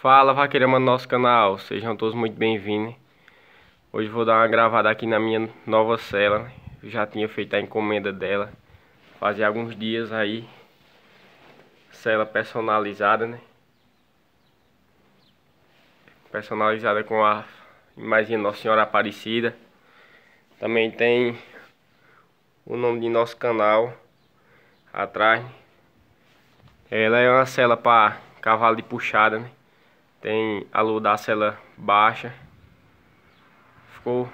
Fala vaqueirama do nosso canal, sejam todos muito bem-vindos Hoje vou dar uma gravada aqui na minha nova cela Eu né? já tinha feito a encomenda dela Fazia alguns dias aí Cela personalizada, né? Personalizada com a imagem Nossa Senhora Aparecida Também tem o nome de nosso canal atrás Ela é uma cela para cavalo de puxada, né? tem a luz da cela baixa. Ficou,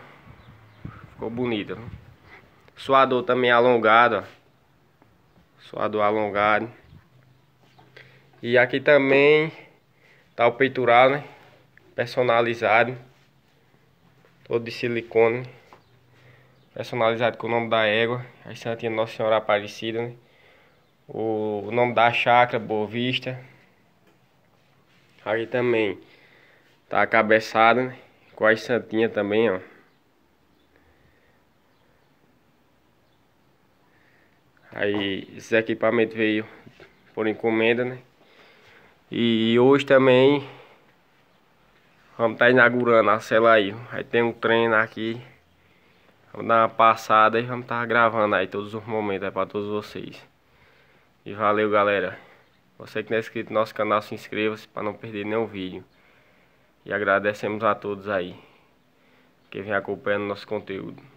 ficou bonito. Suador também alongado, ó. Suador alongado. E aqui também tá o peitoral, né? Personalizado. Todo de silicone. Personalizado com o nome da égua. A Santinha Nossa Senhora Aparecida, né? O, o nome da chácara, Boa Vista. Aqui também tá a cabeçada, né? Com as santinhas também, ó. Aí, esse equipamento veio por encomenda, né? E hoje também vamos estar tá inaugurando a cela aí. Aí tem um treino aqui. Vamos dar uma passada e vamos estar tá gravando aí todos os momentos para todos vocês. E valeu, galera. Você que não tá é inscrito no nosso canal, se inscreva-se para não perder nenhum vídeo. E agradecemos a todos aí que vem acompanhando nosso conteúdo.